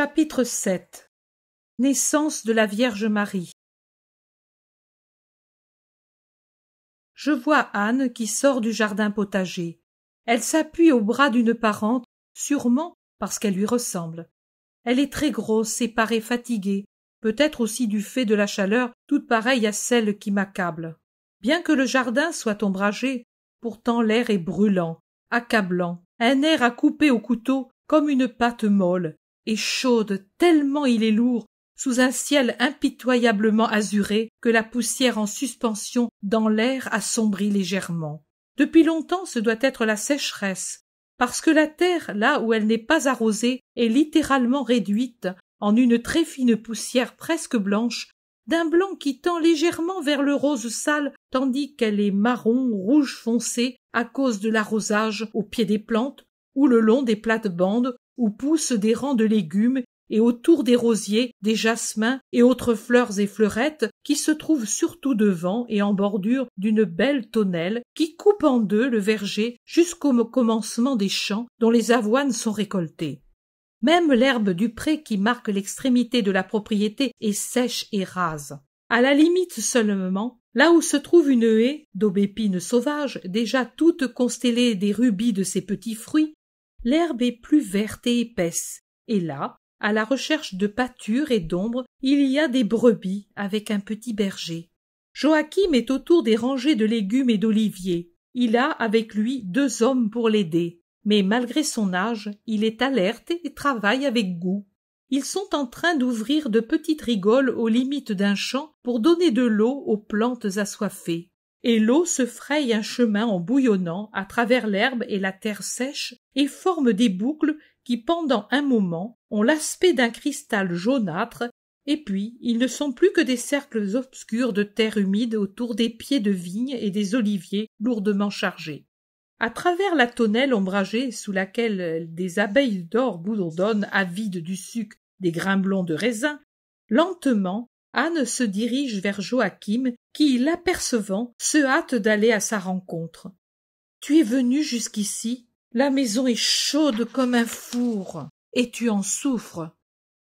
Chapitre 7 Naissance de la Vierge Marie Je vois Anne qui sort du jardin potager. Elle s'appuie au bras d'une parente, sûrement parce qu'elle lui ressemble. Elle est très grosse et paraît fatiguée, peut-être aussi du fait de la chaleur toute pareille à celle qui m'accable. Bien que le jardin soit ombragé, pourtant l'air est brûlant, accablant, un air à couper au couteau comme une pâte molle, et chaude tellement il est lourd sous un ciel impitoyablement azuré que la poussière en suspension dans l'air assombrit légèrement. Depuis longtemps ce doit être la sécheresse, parce que la terre, là où elle n'est pas arrosée, est littéralement réduite en une très fine poussière presque blanche, d'un blanc qui tend légèrement vers le rose sale, tandis qu'elle est marron rouge foncé à cause de l'arrosage au pied des plantes ou le long des plates-bandes où poussent des rangs de légumes et autour des rosiers, des jasmins et autres fleurs et fleurettes qui se trouvent surtout devant et en bordure d'une belle tonnelle qui coupe en deux le verger jusqu'au commencement des champs dont les avoines sont récoltées. Même l'herbe du pré qui marque l'extrémité de la propriété est sèche et rase. À la limite seulement, là où se trouve une haie d'aubépine sauvage déjà toute constellée des rubis de ses petits fruits, l'herbe est plus verte et épaisse, et là, à la recherche de pâture et d'ombre, il y a des brebis avec un petit berger. Joachim est autour des rangées de légumes et d'oliviers. Il a avec lui deux hommes pour l'aider. Mais malgré son âge, il est alerte et travaille avec goût. Ils sont en train d'ouvrir de petites rigoles aux limites d'un champ pour donner de l'eau aux plantes assoiffées et l'eau se fraye un chemin en bouillonnant à travers l'herbe et la terre sèche et forme des boucles qui pendant un moment ont l'aspect d'un cristal jaunâtre et puis ils ne sont plus que des cercles obscurs de terre humide autour des pieds de vigne et des oliviers lourdement chargés. À travers la tonnelle ombragée sous laquelle des abeilles d'or bourdonnent avides du suc des grimblons de raisin, lentement Anne se dirige vers Joachim, qui, l'apercevant, se hâte d'aller à sa rencontre. Tu es venu jusqu'ici? La maison est chaude comme un four, et tu en souffres.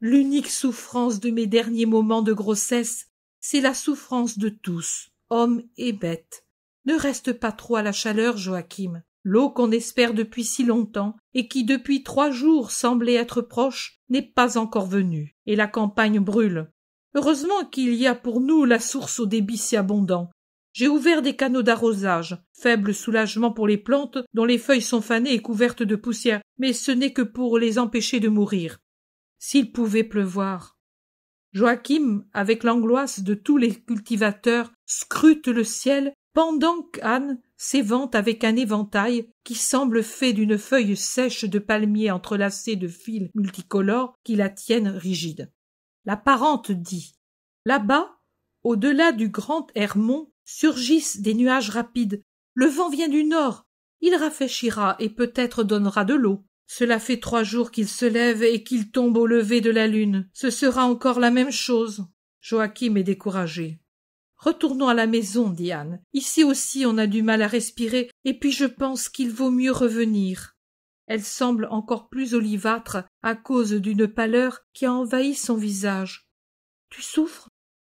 L'unique souffrance de mes derniers moments de grossesse, c'est la souffrance de tous, hommes et bêtes. Ne reste pas trop à la chaleur, Joachim. L'eau qu'on espère depuis si longtemps, et qui depuis trois jours semblait être proche, n'est pas encore venue, et la campagne brûle. Heureusement qu'il y a pour nous la source au débit si abondant. J'ai ouvert des canaux d'arrosage, faible soulagement pour les plantes dont les feuilles sont fanées et couvertes de poussière, mais ce n'est que pour les empêcher de mourir. S'il pouvait pleuvoir. Joachim, avec l'angoisse de tous les cultivateurs, scrute le ciel pendant qu'Anne s'évente avec un éventail qui semble fait d'une feuille sèche de palmier entrelacée de fils multicolores qui la tiennent rigide. La parente dit Là-bas, au-delà du grand Hermon, surgissent des nuages rapides. Le vent vient du nord. Il rafraîchira et peut-être donnera de l'eau. Cela fait trois jours qu'il se lève et qu'il tombe au lever de la lune. Ce sera encore la même chose. Joachim est découragé. Retournons à la maison, Diane. Ici aussi on a du mal à respirer, et puis je pense qu'il vaut mieux revenir. Elle semble encore plus olivâtre à cause d'une pâleur qui a envahi son visage. Tu souffres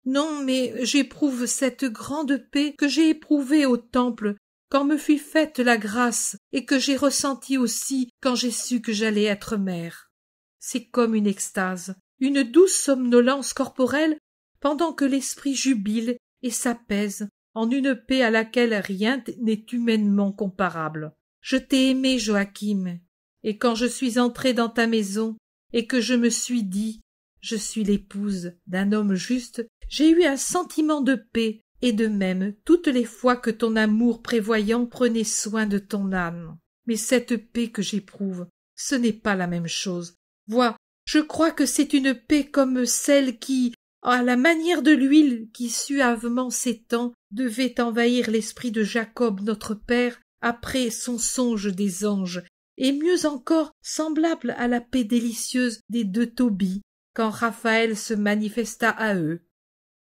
Non, mais j'éprouve cette grande paix que j'ai éprouvée au temple quand me fut faite la grâce et que j'ai ressentie aussi quand j'ai su que j'allais être mère. C'est comme une extase, une douce somnolence corporelle pendant que l'esprit jubile et s'apaise en une paix à laquelle rien n'est humainement comparable. Je t'ai aimé, Joachim, et quand je suis entrée dans ta maison, et que je me suis dit Je suis l'épouse d'un homme juste, j'ai eu un sentiment de paix, et de même toutes les fois que ton amour prévoyant prenait soin de ton âme. Mais cette paix que j'éprouve, ce n'est pas la même chose. Vois, je crois que c'est une paix comme celle qui, à la manière de l'huile qui suavement s'étend, devait envahir l'esprit de Jacob notre père après son songe des anges, et mieux encore semblable à la paix délicieuse des deux Tobie quand Raphaël se manifesta à eux.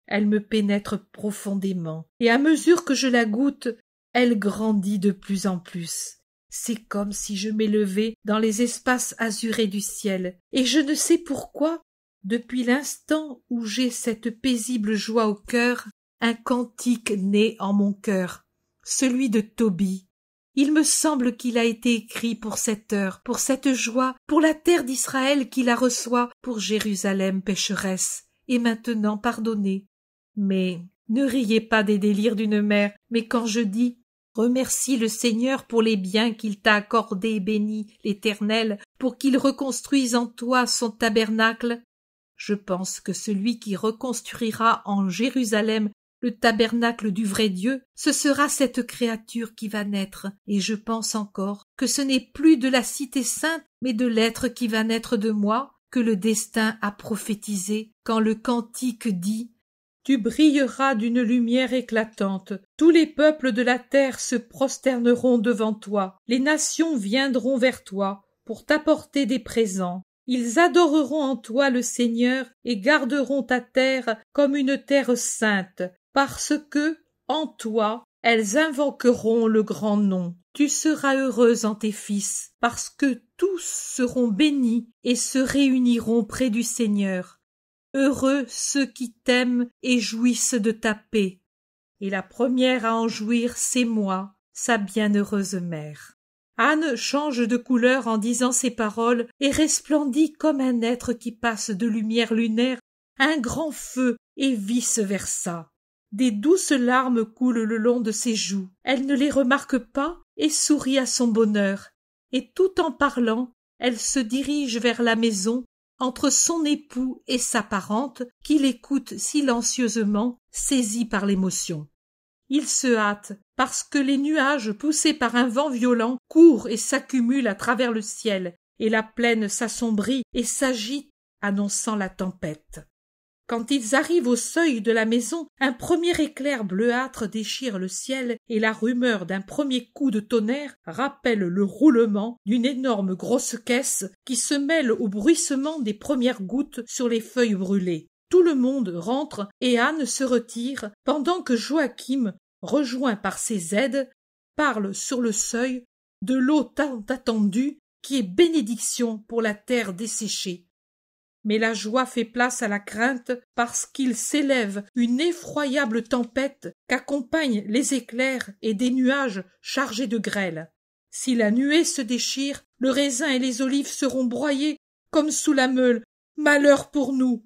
Elle me pénètre profondément, et à mesure que je la goûte, elle grandit de plus en plus. C'est comme si je m'élevais dans les espaces azurés du ciel, et je ne sais pourquoi, depuis l'instant où j'ai cette paisible joie au cœur, un cantique naît en mon cœur, celui de Tobie, il me semble qu'il a été écrit pour cette heure, pour cette joie, pour la terre d'Israël qui la reçoit, pour Jérusalem pécheresse, et maintenant pardonnée. Mais ne riez pas des délires d'une mère, mais quand je dis Remercie le Seigneur pour les biens qu'il t'a accordés et bénis, l'Éternel, pour qu'il reconstruise en toi son tabernacle. Je pense que celui qui reconstruira en Jérusalem le tabernacle du vrai Dieu, ce sera cette créature qui va naître, et je pense encore que ce n'est plus de la cité sainte, mais de l'être qui va naître de moi, que le destin a prophétisé quand le cantique dit tu brilleras d'une lumière éclatante. Tous les peuples de la terre se prosterneront devant toi. Les nations viendront vers toi pour t'apporter des présents. Ils adoreront en toi le Seigneur et garderont ta terre comme une terre sainte, parce que, en toi, elles invoqueront le grand nom. Tu seras heureuse en tes fils, parce que tous seront bénis et se réuniront près du Seigneur. Heureux ceux qui t'aiment et jouissent de ta paix. Et la première à en jouir, c'est moi, sa bienheureuse mère. Anne change de couleur en disant ces paroles et resplendit comme un être qui passe de lumière lunaire un grand feu et vice versa. Des douces larmes coulent le long de ses joues. Elle ne les remarque pas et sourit à son bonheur. Et tout en parlant, elle se dirige vers la maison entre son époux et sa parente qui l'écoute silencieusement, saisie par l'émotion. Il se hâte, parce que les nuages poussés par un vent violent courent et s'accumulent à travers le ciel, et la plaine s'assombrit et s'agite, annonçant la tempête. Quand ils arrivent au seuil de la maison, un premier éclair bleuâtre déchire le ciel et la rumeur d'un premier coup de tonnerre rappelle le roulement d'une énorme grosse caisse qui se mêle au bruissement des premières gouttes sur les feuilles brûlées. Tout le monde rentre et Anne se retire pendant que Joachim, rejoint par ses aides, parle sur le seuil de l'eau tant attendue qui est bénédiction pour la terre desséchée mais la joie fait place à la crainte parce qu'il s'élève une effroyable tempête qu'accompagnent les éclairs et des nuages chargés de grêle. Si la nuée se déchire, le raisin et les olives seront broyés comme sous la meule. Malheur pour nous.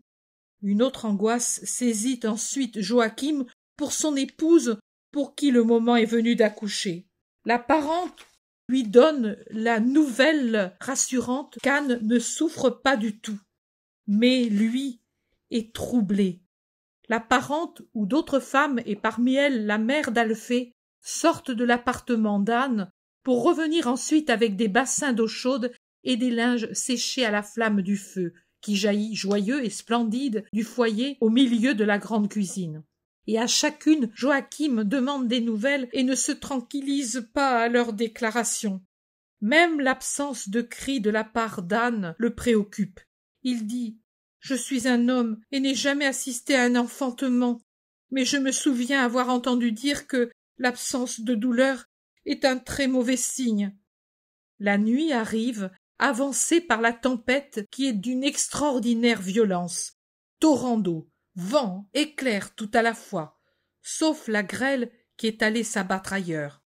Une autre angoisse saisit ensuite Joachim pour son épouse pour qui le moment est venu d'accoucher. La parente lui donne la nouvelle rassurante qu'Anne ne souffre pas du tout mais lui est troublé. La parente ou d'autres femmes, et parmi elles la mère d'Alphée, sortent de l'appartement d'Anne pour revenir ensuite avec des bassins d'eau chaude et des linges séchés à la flamme du feu, qui jaillit joyeux et splendide du foyer au milieu de la grande cuisine. Et à chacune, Joachim demande des nouvelles et ne se tranquillise pas à leurs déclarations. Même l'absence de cris de la part d'Anne le préoccupe. Il dit Je suis un homme et n'ai jamais assisté à un enfantement, mais je me souviens avoir entendu dire que l'absence de douleur est un très mauvais signe. La nuit arrive, avancée par la tempête qui est d'une extraordinaire violence. Torrent d'eau, vent, éclair tout à la fois, sauf la grêle qui est allée s'abattre ailleurs.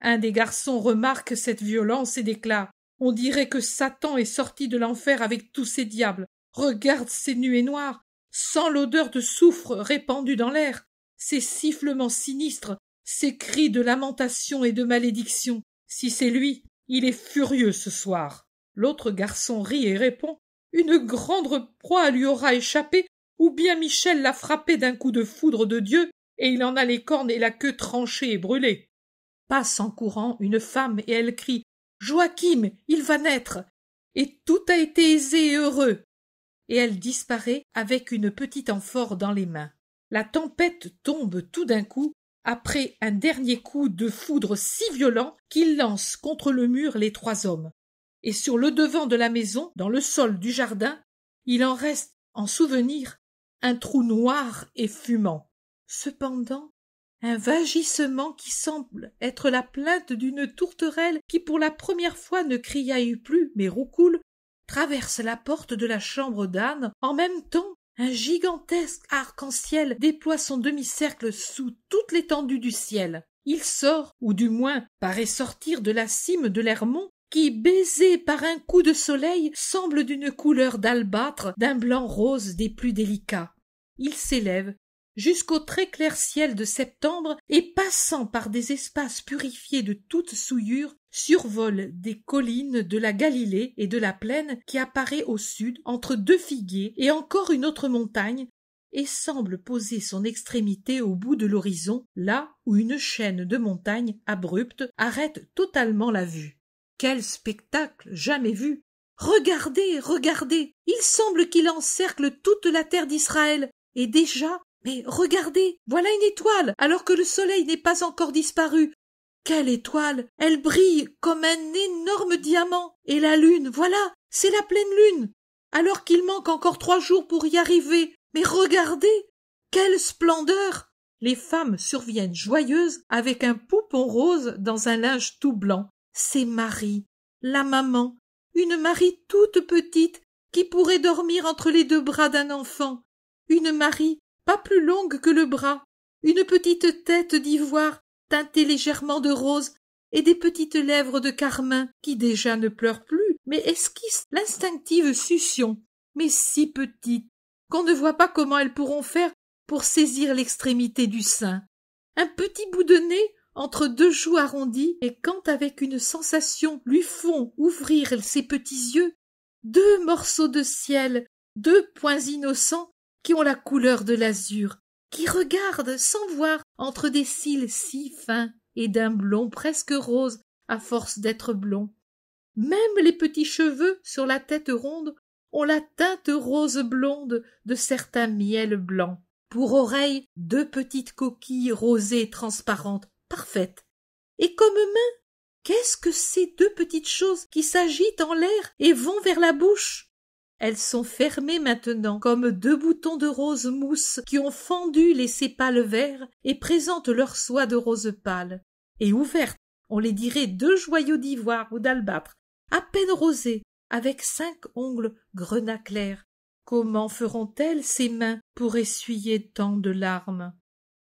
Un des garçons remarque cette violence et déclare on dirait que Satan est sorti de l'enfer avec tous ses diables. Regarde ces nuées noires, sans l'odeur de soufre répandue dans l'air, ces sifflements sinistres, ces cris de lamentation et de malédiction. Si c'est lui, il est furieux ce soir. L'autre garçon rit et répond. Une grande proie lui aura échappé, ou bien Michel l'a frappé d'un coup de foudre de Dieu, et il en a les cornes et la queue tranchées et brûlées. Passe en courant une femme, et elle crie. Joachim, il va naître. Et tout a été aisé et heureux. Et elle disparaît avec une petite amphore dans les mains. La tempête tombe tout d'un coup après un dernier coup de foudre si violent qu'il lance contre le mur les trois hommes. Et sur le devant de la maison, dans le sol du jardin, il en reste, en souvenir, un trou noir et fumant. Cependant, un vagissement qui semble être la plainte d'une tourterelle qui pour la première fois ne criaille plus mais roucoule, traverse la porte de la chambre d'Anne. En même temps, un gigantesque arc-en-ciel déploie son demi-cercle sous toute l'étendue du ciel. Il sort, ou du moins paraît sortir de la cime de l'Hermont, qui, baisé par un coup de soleil, semble d'une couleur d'albâtre, d'un blanc rose des plus délicats. Il s'élève, jusqu'au très clair ciel de septembre et passant par des espaces purifiés de toute souillure survole des collines de la Galilée et de la plaine qui apparaît au sud entre deux figuiers et encore une autre montagne et semble poser son extrémité au bout de l'horizon là où une chaîne de montagnes abruptes arrête totalement la vue quel spectacle jamais vu regardez regardez il semble qu'il encercle toute la terre d'israël et déjà mais regardez, voilà une étoile, alors que le soleil n'est pas encore disparu. Quelle étoile Elle brille comme un énorme diamant. Et la lune, voilà, c'est la pleine lune. Alors qu'il manque encore trois jours pour y arriver. Mais regardez Quelle splendeur Les femmes surviennent joyeuses avec un poupon rose dans un linge tout blanc. C'est Marie, la maman, une Marie toute petite qui pourrait dormir entre les deux bras d'un enfant. Une Marie pas plus longue que le bras, une petite tête d'ivoire teintée légèrement de rose et des petites lèvres de carmin qui déjà ne pleurent plus, mais esquissent l'instinctive succion, mais si petites qu'on ne voit pas comment elles pourront faire pour saisir l'extrémité du sein. Un petit bout de nez entre deux joues arrondies, et quand avec une sensation lui font ouvrir ses petits yeux, deux morceaux de ciel, deux points innocents qui ont la couleur de l'azur, qui regardent sans voir entre des cils si fins et d'un blond presque rose à force d'être blond. Même les petits cheveux sur la tête ronde ont la teinte rose blonde de certains miels blancs. Pour oreilles, deux petites coquilles rosées transparentes, parfaites. Et comme mains, qu'est-ce que ces deux petites choses qui s'agitent en l'air et vont vers la bouche elles sont fermées maintenant comme deux boutons de rose mousse qui ont fendu les sépales verts et présentent leur soie de rose pâle. Et ouvertes, on les dirait deux joyaux d'ivoire ou d'albâtre, à peine rosés, avec cinq ongles grenat clair. Comment feront-elles ces mains pour essuyer tant de larmes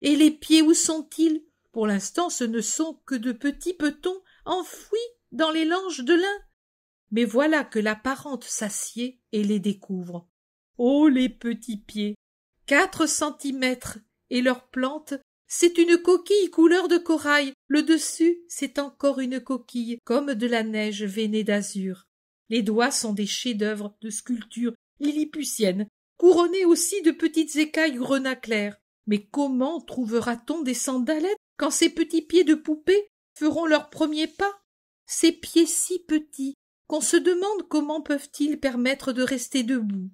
Et les pieds où sont-ils Pour l'instant, ce ne sont que de petits petons enfouis dans les langes de lin mais voilà que la parente s'assied et les découvre. Oh les petits pieds Quatre centimètres Et leur plante, c'est une coquille couleur de corail. Le dessus, c'est encore une coquille, comme de la neige veinée d'azur. Les doigts sont des chefs-d'œuvre de sculpture lilliputienne, couronnés aussi de petites écailles grenat clair. Mais comment trouvera-t-on des sandalettes quand ces petits pieds de poupée feront leurs premiers pas? Ces pieds si petits, qu'on se demande comment peuvent-ils permettre de rester debout,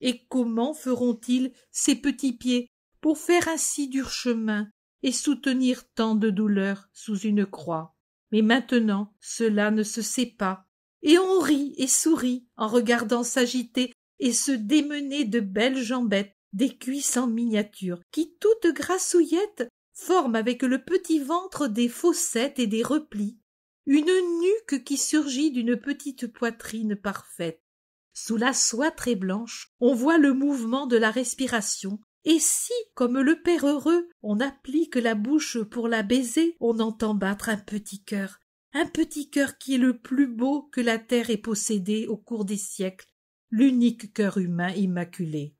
et comment feront-ils ces petits pieds pour faire un si dur chemin et soutenir tant de douleurs sous une croix. Mais maintenant, cela ne se sait pas, et on rit et sourit en regardant s'agiter et se démener de belles jambettes, des cuisses en miniature, qui toutes grassouillettes forment avec le petit ventre des fossettes et des replis, une nuque qui surgit d'une petite poitrine parfaite. Sous la soie très blanche, on voit le mouvement de la respiration, et si, comme le Père heureux, on applique la bouche pour la baiser, on entend battre un petit cœur, un petit cœur qui est le plus beau que la terre ait possédé au cours des siècles, l'unique cœur humain immaculé.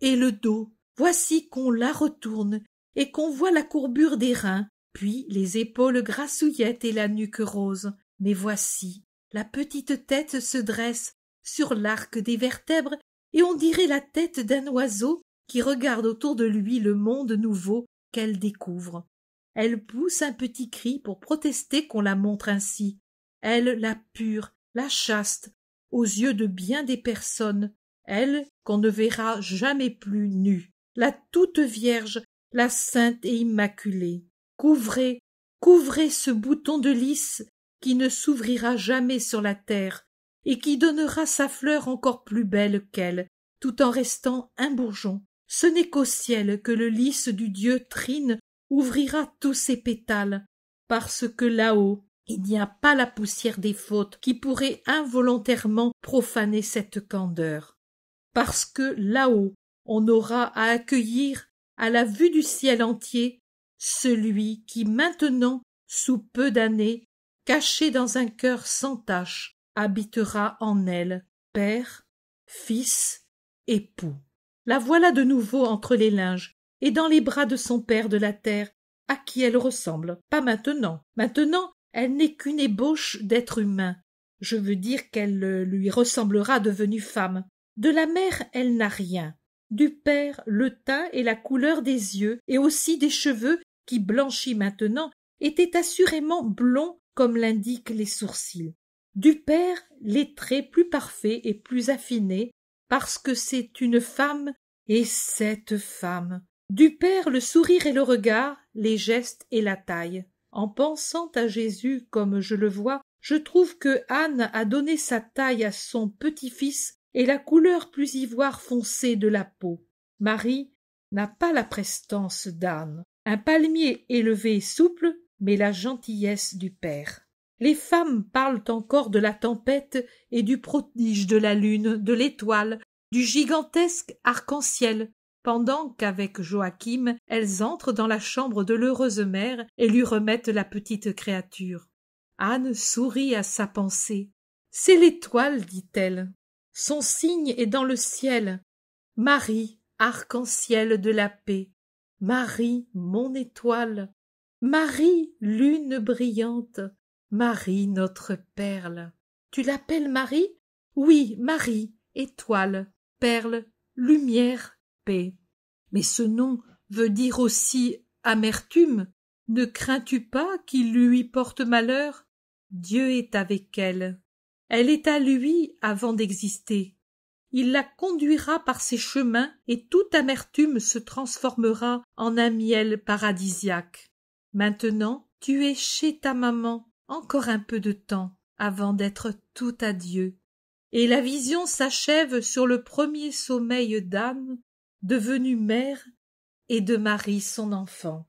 Et le dos, voici qu'on la retourne, et qu'on voit la courbure des reins, puis les épaules grassouillettes et la nuque rose. Mais voici, la petite tête se dresse sur l'arc des vertèbres et on dirait la tête d'un oiseau qui regarde autour de lui le monde nouveau qu'elle découvre. Elle pousse un petit cri pour protester qu'on la montre ainsi. Elle, la pure, la chaste, aux yeux de bien des personnes, elle qu'on ne verra jamais plus nue, la toute vierge, la sainte et immaculée couvrez, couvrez ce bouton de lys qui ne s'ouvrira jamais sur la terre et qui donnera sa fleur encore plus belle qu'elle, tout en restant un bourgeon. Ce n'est qu'au ciel que le lys du dieu Trine ouvrira tous ses pétales, parce que là-haut il n'y a pas la poussière des fautes qui pourrait involontairement profaner cette candeur. Parce que là-haut on aura à accueillir, à la vue du ciel entier, celui qui maintenant, sous peu d'années, caché dans un cœur sans tache, habitera en elle, père, fils, époux. La voilà de nouveau entre les linges, et dans les bras de son père de la terre, à qui elle ressemble. Pas maintenant. Maintenant, elle n'est qu'une ébauche d'être humain. Je veux dire qu'elle euh, lui ressemblera devenue femme. De la mère, elle n'a rien. Du père, le teint et la couleur des yeux, et aussi des cheveux qui blanchit maintenant, était assurément blond comme l'indiquent les sourcils. Du père, les traits plus parfaits et plus affinés, parce que c'est une femme et cette femme. Du père, le sourire et le regard, les gestes et la taille. En pensant à Jésus comme je le vois, je trouve que Anne a donné sa taille à son petit-fils et la couleur plus ivoire foncée de la peau. Marie n'a pas la prestance d'Anne un palmier élevé et souple, mais la gentillesse du père. Les femmes parlent encore de la tempête et du prodige de la lune, de l'étoile, du gigantesque arc-en-ciel, pendant qu'avec Joachim elles entrent dans la chambre de l'heureuse mère et lui remettent la petite créature. Anne sourit à sa pensée. C'est l'étoile, dit-elle. Son signe est dans le ciel. Marie, arc-en-ciel de la paix. Marie, mon étoile, Marie, lune brillante, Marie, notre perle. Tu l'appelles Marie Oui, Marie, étoile, perle, lumière, paix. Mais ce nom veut dire aussi amertume. Ne crains-tu pas qu'il lui porte malheur Dieu est avec elle. Elle est à lui avant d'exister il la conduira par ses chemins et toute amertume se transformera en un miel paradisiaque. Maintenant, tu es chez ta maman encore un peu de temps avant d'être tout à Dieu. Et la vision s'achève sur le premier sommeil d'âme devenue mère et de Marie son enfant.